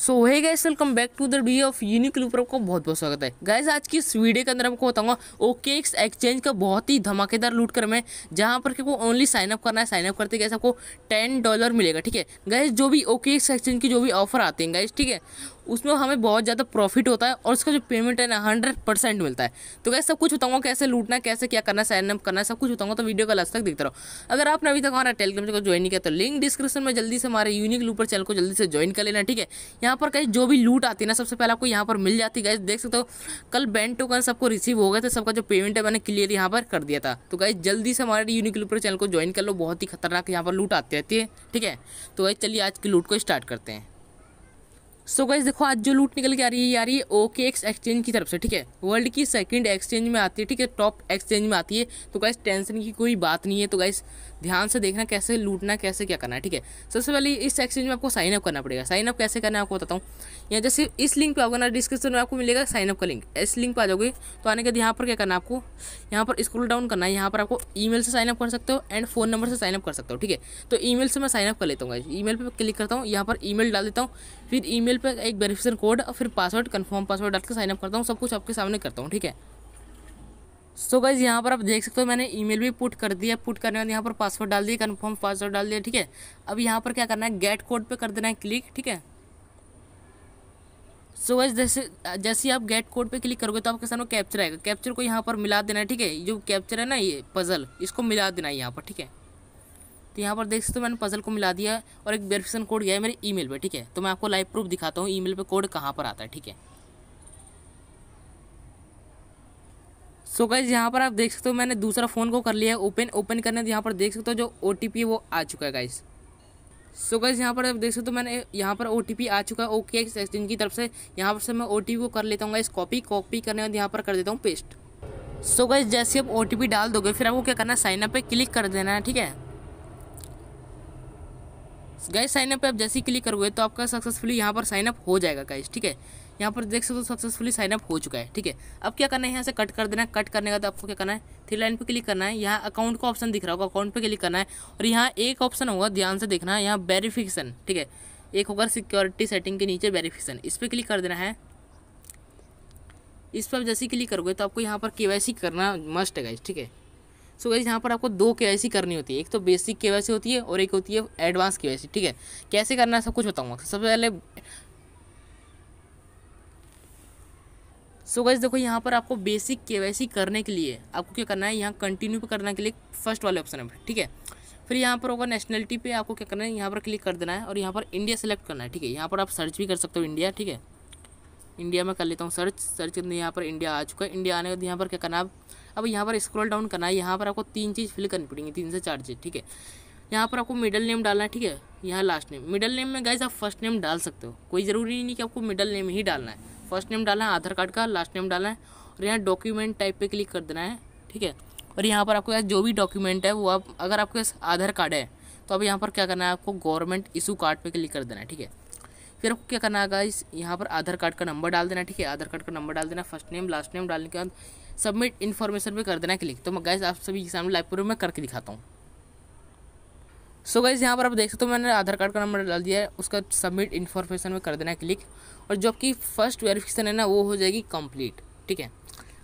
so hi guys welcome back to the D of Unique Looper आपको बहुत बहुत स्वागत है गाइस आज की इस वीडियो के अंदर आपको बताऊंगा ओके एक्स एक्सचेंज का बहुत ही धमाकेदार लूट कर मैं जहां पर आपको ओनली साइन अप करना है साइन अप करते गैस आपको टेन डॉलर मिलेगा ठीक है गाइस जो भी ओके एक्स एक्सचेंज की जो भी ऑफर आते हैं गाइस ठीक है उसमें हमें बहुत ज़्यादा प्रॉफिट होता है और उसका जो पेमेंट है ना हंड्रेड परसेंट मिलता है तो कैसे सब कुछ बताऊँगा कैसे लूटना कैसे क्या करना है अप करना सब कुछ बताऊँगा तो वीडियो का लास्ट तक देखते रहो अगर आपने अभी तक हमारा टेलीग्राम चैनल ज्वाइन नहीं किया तो लिंक डिस्क्रिप्शन में जल्दी से हमारे यूनिक लूपर चैनल को जल्दी से ज्वाइन कर लेना ठीक है यहाँ पर कहीं जो भी लूट आती है ना सबसे पहले आपको यहाँ पर मिल जाती है देख सकते हो कल बैंक टोकन सबको रिसीव हो गए थे सबका जो पेमेंट है मैंने क्लियर यहाँ पर कर दिया था तो गाइज जल्दी से हमारे यूनिक लूपर चैनल को ज्वाइन कर लो बहुत ही खतरनाक यहाँ पर लूट आती रहती है ठीक है तो गाइज चलिए आज की लूट को स्टार्ट करते हैं सो गाइज गैस देखो आज जो लूट निकल के आ रही है यार ये ओके एक्स एक्सचेंज की तरफ से ठीक है वर्ल्ड की सेकंड एक्सचेंज में आती है ठीक है टॉप एक्सचेंज में आती है तो गैस टेंशन की कोई बात नहीं है तो गैस ध्यान से देखना कैसे लूटना कैसे क्या करना है ठीक है सबसे पहले इस एक्सचेंज में आपको साइन अप करना पड़ेगा साइन अप कैसे करना है आपको बताता हूँ या जैसे इस लिंक पर आओगे ना डिस्क्रिप्शन में आपको मिलेगा साइन अप का लिंक इस लिंक पर आ जाओगे तो आने के बाद यहाँ पर क्या करना है आपको यहाँ पर स्क्रोल डाउन करना है यहाँ पर आपको ई से साइन अप कर सकते हो एंड फोन नंबर से साइन अप कर सकते हो ठीक है तो ई से मैं साइन अप कर लेता हूँ ई मेल पर क्लिक करता हूँ यहाँ पर ई डाल देता हूँ फिर ई पर एक वेरिफिकेशन कोड और फिर पासवर्ड कन्फर्म पासवर्ड डाल के साइन अप करता हूँ सब कुछ आपके सामने करता हूँ ठीक है सो so गाइज यहाँ पर आप देख सकते हो मैंने ईमेल भी पुट कर दिया पुट करने बाद यहाँ पर पासवर्ड डाल दिया कन्फर्म पासवर्ड डाल दिया ठीक है अब यहाँ पर क्या करना है गेट कोड पे कर देना है क्लिक ठीक है सो so गाइज जैसे जैसे आप गेट कोड पे क्लिक करोगे तो आपके सामने कैप्चर आएगा कैप्चर को यहाँ पर मिला देना है ठीक है जो कैप्चर है ना ये पजल इसको मिला देना है यहाँ पर ठीक है तो यहाँ पर देख सकते हो मैंने पजल को मिला दिया और एक वेरिफिकेशन कोड गया है मेरे ईमेल पे ठीक है तो मैं आपको लाइव प्रूफ दिखाता हूँ ई पे कोड कहाँ पर आता है ठीक है सो गाइज यहाँ पर आप देख सकते हो मैंने दूसरा फ़ोन को कर लिया है ओपन ओपन करने तो यहाँ पर देख सकते हो जो ओ है वो आ चुका है गाइज़ सो गाइज यहाँ पर आप देख सकते हो मैंने यहाँ पर ओ आ चुका है ओके एक्सचेंज की तरफ से यहाँ पर से मैं ओ को कर लेता हूँ गाइज कॉपी कॉपी करने बाद यहाँ पर कर देता हूँ पेस्ट सो गाइज जैसे आप ओ डाल दोगे फिर आपको क्या करना है साइनअप पर क्लिक कर देना है ठीक है गाइज साइनअप पे आप जैसे ही क्लिक करोगे तो आपका सक्सेसफुली यहाँ पर साइनअप हो जाएगा गाइज ठीक है यहाँ पर देख सकते हो सक्सेसफुली साइन अप हो चुका है ठीक है अब क्या करना है यहाँ से कट कर देना है कट करने का तो आपको क्या करना है थ्री लाइन पे क्लिक करना है यहाँ अकाउंट का ऑप्शन दिख रहा होगा अकाउंट पे क्लिक करना है और यहाँ एक ऑप्शन होगा ध्यान से देखना है यहाँ वेरीफिकेशन ठीक है एक होगा सिक्योरिटी सेटिंग के नीचे वेरीफिकेशन इस पर क्लिक कर देना है इस पर जैसे क्लिक करोगे तो आपको यहाँ पर के करना मस्ट है ठीक है सो गाइज यहाँ पर आपको दो के करनी होती है एक तो बेसिक के होती है और एक होती है एडवांस के ठीक है कैसे करना है सब कुछ बताऊँगा सबसे पहले सो गैस देखो यहाँ पर आपको बेसिक के करने के लिए आपको क्या करना है यहाँ कंटिन्यू करने के लिए फर्स्ट वाले ऑप्शन है ठीक है फिर यहाँ पर होगा नेशनलिटी पे आपको क्या करना है यहाँ पर क्लिक कर देना है और यहाँ पर इंडिया सेलेक्ट करना है ठीक है यहाँ पर आप सर्च भी कर सकते हो इंडिया ठीक है इंडिया में कर लेता हूँ सर्च सर्च करने यहाँ पर इंडिया आ चुका है इंडिया आने के बाद यहाँ पर क्या करना है अब यहाँ पर स्क्रॉल डाउन करना है यहाँ पर आपको तीन चीज़ फिल करनी पड़ेंगी तीन से चार चीज़ ठीक है यहाँ पर आपको मिडल नेम डालना है ठीक है यहाँ लास्ट नेम मिडल नेम में गाइज आप फर्स्ट नेम डाल सकते हो कोई ज़रूरी नहीं कि आपको मिडल नेम ही डालना है फर्स्ट नेम डालना है आधार कार्ड का लास्ट नेम डालना है और यहाँ डॉक्यूमेंट टाइप पे क्लिक कर देना है ठीक है और यहाँ पर आपके पास जो भी डॉक्यूमेंट है वो आप अगर आपके पास आधार कार्ड है तो अब यहाँ पर क्या करना है आपको गवर्नमेंट इशू कार्ड पर क्लिक कर देना है ठीक है फिर आपको क्या करना है गाइस यहाँ पर आधार कार्ड का नंबर डाल देना ठीक है आधार कार्ड का नंबर डाल देना फर्स्ट नेम लास्ट नेम डालने के बाद सबमिट इन्फॉर्मेशन पर कर देना क्लिक तो मैं गाइस आप सभी सामने लाइपुर में करके दिखाता हूँ सो गाइज़ यहाँ पर आप देख सकते हो मैंने आधार कार्ड का नंबर डाल दिया है उसका सबमिट इन्फॉर्मेशन में कर देना है क्लिक और जो आपकी फर्स्ट वेरिफिकेशन है ना वो हो जाएगी कंप्लीट ठीक है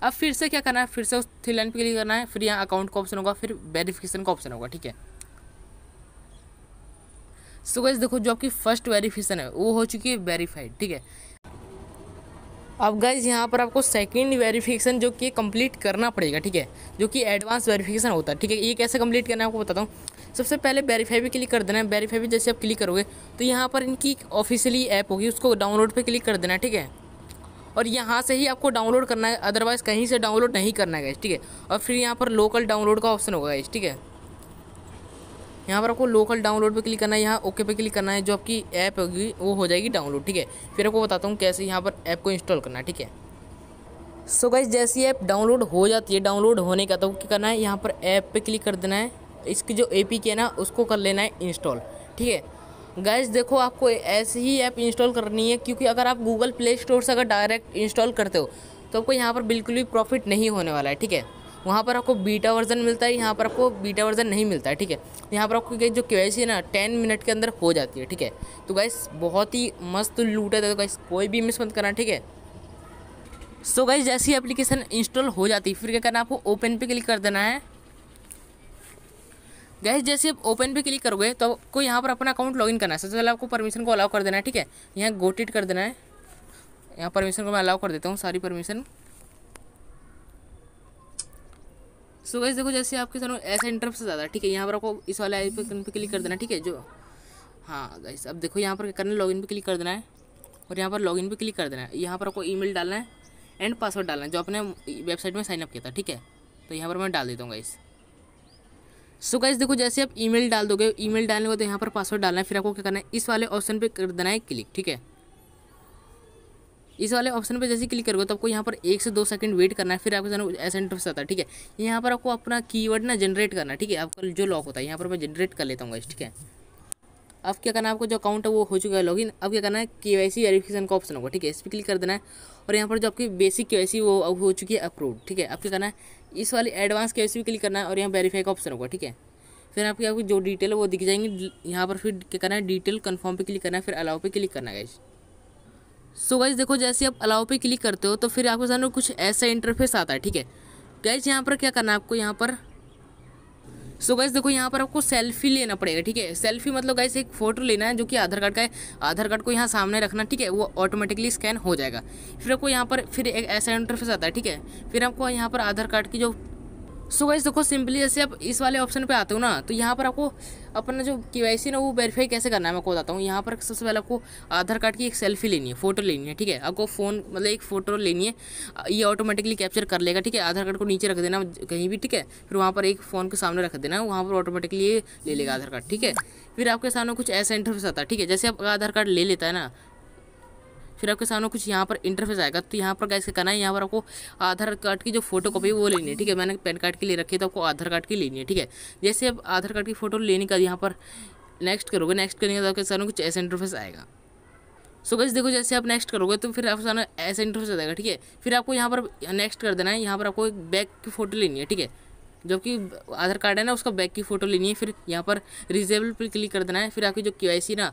अब फिर से क्या करना है फिर से उस थ्री लाइन पर क्लिक करना है फिर यहाँ अकाउंट का ऑप्शन होगा फिर वेरिफिकेशन का ऑप्शन होगा ठीक है सो गाइज देखो जो आपकी फर्स्ट वेरिफिकेशन है वो हो चुकी है वेरीफाइड ठीक है अब गाइज यहाँ पर आपको सेकंड वेरिफिकेशन जो कि कंप्लीट करना पड़ेगा ठीक है जो कि एडवांस वेरिफिकेशन होता है ठीक है ये कैसे कंप्लीट करना है आपको बताता हूँ सबसे पहले वेरीफाई भी क्लिक कर देना है वेरीफाई भी जैसे आप क्लिक करोगे तो यहाँ पर इनकी एक ऑफिशियली ऐप होगी उसको डाउनलोड पर क्लिक कर देना है ठीक है और यहाँ से ही आपको डाउनलोड करना है अदरवाइज़ कहीं से डाउनलोड नहीं करना है गाइज ठीक है और फिर यहाँ पर लोकल डाउनलोड का ऑप्शन होगा गाइज ठीक है यहाँ पर आपको लोकल डाउनलोड पे क्लिक करना है यहाँ ओके पे क्लिक करना है जो आपकी ऐप होगी वो हो जाएगी डाउनलोड ठीक है फिर आपको बताता हूँ कैसे यहाँ पर ऐप को इंस्टॉल करना है ठीक है सो गाइज जैसी ऐप डाउनलोड हो जाती है डाउनलोड होने का तो क्या करना है यहाँ पर ऐप पर क्लिक कर देना है इसकी जो ए है ना उसको कर लेना है इंस्टॉल ठीक है गैस देखो आपको ऐसे ही ऐप इंस्टॉल करनी है क्योंकि अगर आप गूगल प्ले स्टोर से अगर डायरेक्ट इंस्टॉल करते हो तो आपको यहाँ पर बिल्कुल भी प्रॉफिट नहीं होने वाला है ठीक है वहाँ पर आपको बीटा वर्जन मिलता है यहाँ पर आपको बीटा वर्जन नहीं मिलता है ठीक है यहाँ पर आपको जो के है ना टेन मिनट के अंदर हो जाती है ठीक है तो गाइस बहुत ही मस्त लूट है तो गाइस कोई भी मिस मत करना ठीक है सो गाइस जैसे जैसी एप्लीकेशन इंस्टॉल हो जाती है फिर क्या करना आपको ओपन पे क्लिक कर देना है गैस जैसे आप ओपन पे क्लिक करोगे तो आपको यहाँ पर अपना अकाउंट लॉगिन करना है सबसे पहले आपको परमिशन को अलाउ कर देना है ठीक है यहाँ गोटेड कर देना है यहाँ परमिशन को मैं अलाउ कर देता हूँ सारी परमिशन सो so, देखो जैसे आपके सामने ऐसा इंटरफ से ज़्यादा ठीक है यहाँ पर आपको इस वाले आई पे पे क्लिक कर देना ठीक है जो हाँ गाइस अब देखो यहाँ पर करना लॉगिन पे क्लिक कर देना है और यहाँ पर लॉगिन पे क्लिक कर देना है यहाँ पर आपको ईमेल डालना है एंड पासवर्ड डालना है जो आपने वेबसाइट में साइनअप किया था ठीक है तो यहाँ पर मैं डाल देता हूँ गाइस सो गाइस देखो जैसे आप मेल डाल दोगे ई डालने को तो यहाँ पर पासवर्ड डालना है फिर आपको क्या करना है इस वाले ऑप्शन पर कर देना है क्लिक ठीक है इस वाले ऑप्शन पे जैसे क्लिक करोगे तो आपको यहाँ पर एक से दो सेकंड वेट करना है फिर आपके सामने ऐसा इंटरफेस आता है ठीक है यहाँ पर आपको अपना कीवर्ड ना जनरेट करना है ठीक है आपका जो लॉक होता है यहाँ पर मैं जनरेट कर लेता हूँ ठीक है अब क्या करना है आपको जो अकाउंट है वो हो चुका है लॉगिन अब क्या करना है के वाई सी वेरीफिकेशन का ऑप्शन होगा ठीक है इस पर क्लिक कर देना है और यहाँ पर जो आपकी बेसिक के वाई सी वो अब हो चुकी है अप्रूव ठीक है अब क्या करना है इस वाली एडवांस के वाई सी क्लिक करना है और यहाँ वेरीफाई का ऑप्शन होगा ठीक है फिर आपकी आपकी जो डिटेल है वो दिख जाएंगी यहाँ पर फिर क्या करना है डिटेल कन्फर्म पर क्लिक करना है फिर अलाउ पर क्लिक करना है सो गाइज देखो जैसे आप अलाउ पे क्लिक करते हो तो फिर आपके सामने कुछ ऐसा इंटरफेस आता है ठीक है गाइज यहाँ पर क्या करना है आपको यहाँ पर सो so गाइज देखो यहाँ पर आपको सेल्फी लेना पड़ेगा ठीक है सेल्फी मतलब गाइज एक फोटो लेना है जो कि आधार कार्ड का है आधार कार्ड को यहाँ सामने रखना ठीक है वो ऑटोमेटिकली स्कैन हो जाएगा फिर आपको यहाँ पर फिर एक ऐसा इंटरफेस आता है ठीक है फिर आपको यहाँ पर आधार कार्ड की जो सो गाइज देखो सिंपली जैसे आप इस वाले ऑप्शन पे आते हो ना तो यहाँ पर आपको अपना जो के वाई ना वो वेरीफाई कैसे करना है मैं बताता हूँ यहाँ पर सबसे पहले आपको आधार कार्ड की एक सेल्फी लेनी है फोटो लेनी है ठीक है आपको फ़ोन मतलब एक फ़ोटो लेनी है ये ऑटोमेटिकली कैप्चर कर लेगा ठीक है आधार कार्ड को नीचे रख देना कहीं भी ठीक है फिर वहाँ पर एक फ़ोन के सामने रख देना वहाँ पर ऑटोमेटिकली ले लेगा आधार कार्ड ठीक है फिर आपके सामने कुछ ऐसा इंटरफेस आता है ठीक है जैसे आप आधार कार्ड ले लेता है ना फिर आपके सामने कुछ यहाँ पर इंटरफेस आएगा तो यहाँ पर कैसे करना है यहाँ पर आपको आधार कार्ड की जो फोटो कॉपी वो लेनी है ठीक है मैंने पैन कार्ड की ले रखी है तो आपको आधार कार्ड की लेनी है ठीक है जैसे आप आधार कार्ड की फ़ोटो लेने का यहाँ पर नेक्स्ट करोगे नेक्स्ट करने का तो आपके सामने कुछ ऐसा इंटरफेस आएगा सो गई देखो जैसे आप नेक्स्ट करोगे तो फिर आपके सामने ऐसा इंटरफेस आ जाएगा ठीक है फिर आपको यहाँ पर नेक्स्ट कर देना है यहाँ पर आपको एक बैग की फ़ोटो लेनी है ठीक है जबकि आधार कार्ड है ना उसका बैक की फ़ोटो लेनी है फिर यहाँ पर रिजेबल पर क्लिक कर देना है फिर आपकी जो के ना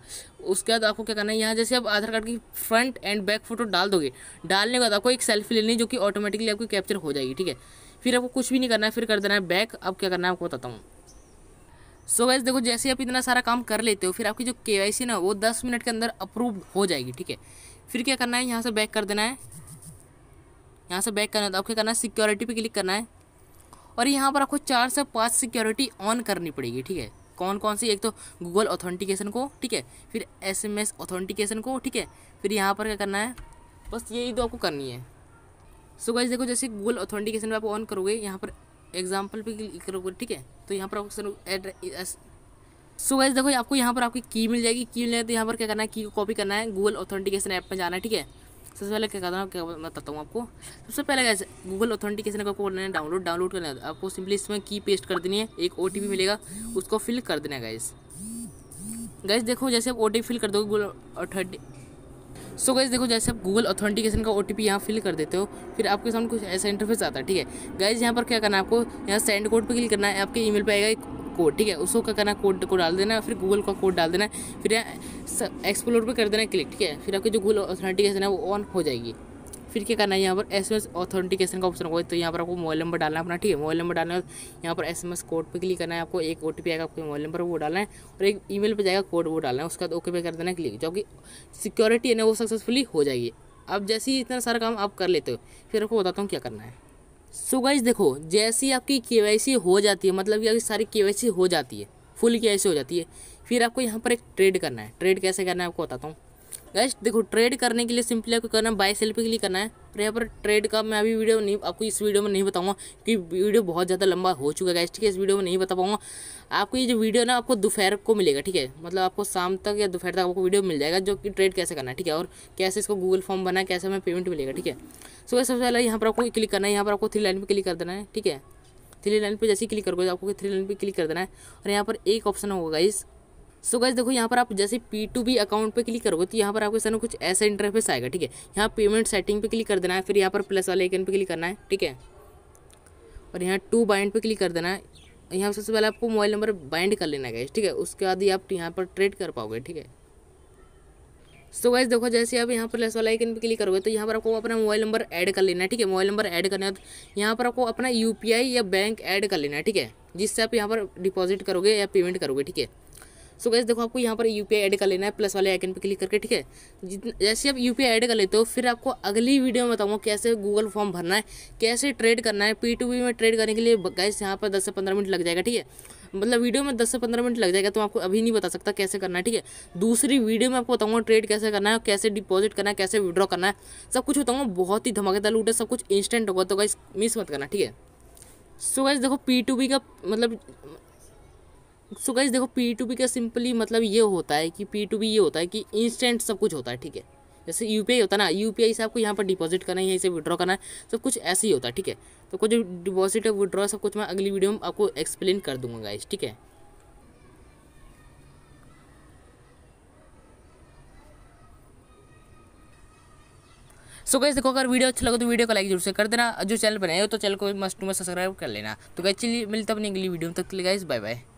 उसके बाद आपको क्या करना है यहाँ जैसे आप आधार कार्ड की फ्रंट एंड बैक फ़ोटो डाल दोगे डालने के बाद आपको एक सेल्फी लेनी है जो कि ऑटोमेटिकली आपकी कैप्चर हो जाएगी ठीक है फिर आपको कुछ भी नहीं करना है फिर कर देना है बैक अब क्या करना है आपको बताता हूँ सो so गैस देखो जैसे आप इतना सारा काम कर लेते हो फिर आपकी जो के ना वो दस मिनट के अंदर अप्रूव हो जाएगी ठीक है फिर क्या करना है यहाँ से बैक कर देना है यहाँ से बैक करना है तो आपको करना है सिक्योरिटी पे क्लिक करना है और यहाँ पर आपको चार से पाँच सिक्योरिटी ऑन करनी पड़ेगी ठीक है कौन कौन सी एक तो गूगल ऑथेंटिकेशन को ठीक है फिर एस एम एस ऑथेंटिकेशन को ठीक है फिर यहाँ पर क्या करना है बस यही तो आपको करनी है सो गाइज देखो जैसे गूगल ऑथेंटिकेशन में आप ऑन करोगे यहाँ पर एग्जाम्पल भी क्लिक करोगे ठीक है तो यहाँ पर ऑप्शन एड्रेस सो गाइज देखो आपको यहाँ पर आपकी की मिल जाएगी की मिल जाएगी तो यहाँ पर क्या करना है की को कॉपी करना है गूगल ऑथेंटिकेशन ऐप में जाना है ठीक है सबसे पहले क्या करना क्या बताता हूँ आपको सबसे पहले कैसे गूगल ऑथेंटिकेशन का कोड लेना डाउनलोड डाउनलोड करना है आपको सिंपली इसमें की पेस्ट कर देनी है एक ओ मिलेगा उसको फिल कर देना है गैस गैस देखो जैसे आप ओ फिल कर दोगे गूगल ऑथेंटिक सो गैस देखो जैसे आप गूगल ऑथेंटिकेशन का ओ टी यहाँ फिल कर देते हो फिर आपके सामने कुछ ऐसा इंटरफेस आता है ठीक है गैस यहाँ पर क्या करना है आपको यहाँ सेंड कोड पर क्लिक करना है आपके मेल पर आएगा एक कोड ठीक है उसको क्या करना कोड को डाल देना फिर गूगल का कोड डाल देना फिर एक्सप्लोर पर कर देना क्लिक ठीक है फिर आपकी जो गूगल ऑथेंटिकेशन है वो ऑन हो जाएगी फिर क्या करना है यहाँ पर एस एम एस ऑथेंटिकेशन का ऑप्शन होगा तो यहाँ पर आपको मोबाइल नंबर डालना है अपना ठीक है मोबाइल नंबर डालना है यहाँ पर एस एम एस कोड पर क्लिक करना है आपको एक ओ टी पी आएगा आपके मोबाइल नंबर वो डालना है और एक ई मेल पर जाएगा कोड वो डालना है उसके बाद ओके पे कर देना है क्लिक जो कि सिक्योरिटी है ना वो सक्सेसफुली हो जाएगी अब जैसे ही इतना सारा काम आप कर लेते हो फिर आपको बताता हूँ क्या करना है सो so गाइज देखो जैसे ही आपकी के हो जाती है मतलब कि आपकी सारी के हो जाती है फुल के हो जाती है फिर आपको यहाँ पर एक ट्रेड करना है ट्रेड कैसे करना है आपको बताता हूँ गैस देखो ट्रेड करने के लिए सिंपली आपको करना है बाय सेल पे क्लिक करना है और यहाँ पर ट्रेड का मैं अभी वीडियो नहीं आपको इस वीडियो में नहीं बताऊंगा क्योंकि वीडियो बहुत ज़्यादा लंबा हो चुका है गैस ठीक है इस वीडियो में नहीं बता पाऊंगा आपको ये जो वीडियो ना आपको दोपहर को मिलेगा ठीक है मतलब आपको शाम तक या दोपहर तक आपको वीडियो मिल जाएगा जो कि ट्रेड कैसे करना है ठीक है और कैसे इसको गूगल फॉर्म बना कैसे हमें पेमेंट मिलेगा ठीक है सो सबसे पहले यहाँ पर आपको क्लिक करना है यहाँ पर आपको थ्री लाइन पर क्लिक कर देना है ठीक है थ्री लाइन पर जैसे ही क्लिक करोगे आपको थ्री लाइन पर क्लिक कर देना है और यहाँ पर एक ऑप्शन होगा इस सो गैस देखो यहाँ पर आप जैसे पी टू बी अकाउंट पे क्लिक करोगे तो यहाँ पर आपके सामने कुछ ऐसा इंटरफेस आएगा ठीक है यहाँ पेमेंट सेटिंग पे क्लिक कर देना है फिर यहाँ पर प्लस वाले आइकन पे क्लिक करना है ठीक है और यहाँ टू बाइंड पे क्लिक कर देना है यहाँ सबसे पहले आपको मोबाइल नंबर बाइंड कर लेना गैस ठीक है उसके बाद ही आप यहाँ पर ट्रेड कर पाओगे ठीक है सो so गैस देखो जैसे आप यहाँ पर प्लस वाला आइकन पे क्लिक करोगे तो यहाँ पर आपको अपना मोबाइल नंबर ऐड कर लेना है ठीक है मोबाइल नंबर ऐड करने के बाद यहाँ पर आपको अपना आई या बैंक ऐड कर लेना है ठीक है जिससे आप यहाँ पर डिपॉजिट करोगे या पेमेंट करोगे ठीक है सो गैस देखो आपको यहाँ पर यू पी ऐड कर लेना है प्लस वाले आइकन पर क्लिक करके ठीक है जैसे आप यू पी ऐड कर लेते हो फिर आपको अगली वीडियो में बताऊँगा कैसे गूगल फॉर्म भरना है कैसे ट्रेड करना है पी में ट्रेड करने के लिए गैस यहाँ पर दस से पंद्रह मिनट लग जाएगा ठीक है मतलब वीडियो में दस से पंद्रह मिनट लग जाएगा तो आपको अभी नहीं बता सकता कैसे करना है ठीक है दूसरी वीडियो में आपको बताऊंगा ट्रेड कैसे करना है कैसे डिपॉजिट करना है कैसे विड्रॉ करना है सब कुछ बताऊंगा बहुत ही धमाकेदार लूट है सब कुछ इंस्टेंट होगा तो गाइस मिस मत करना ठीक है सो गाइस देखो पी का मतलब सो गाइज देखो पी टू पी का सिंपली मतलब ये होता है कि पी टू पी ये होता है कि इंस्टेंट सब कुछ होता है ठीक है जैसे यू होता है ना यू से आपको यहाँ पर डिपॉजिट करना है यहीं से विड्रॉ करना है सब कुछ ऐसे ही होता है ठीक है तो कुछ डिपॉजिट है विड्रॉ सब कुछ मैं अगली वीडियो में आपको एक्सप्लेन कर दूंगा गाइज ठीक है सो so देखो अगर वीडियो अच्छा लगा तो वीडियो को लाइक जरूर से कर देना जो चैनल बनाए हो तो चैनल को मस्ट टू मस्ट सब्सक्राइब कर लेना तो गैस चलिए मिलता अपनी अगली वीडियो तक के गाइस बाय बाय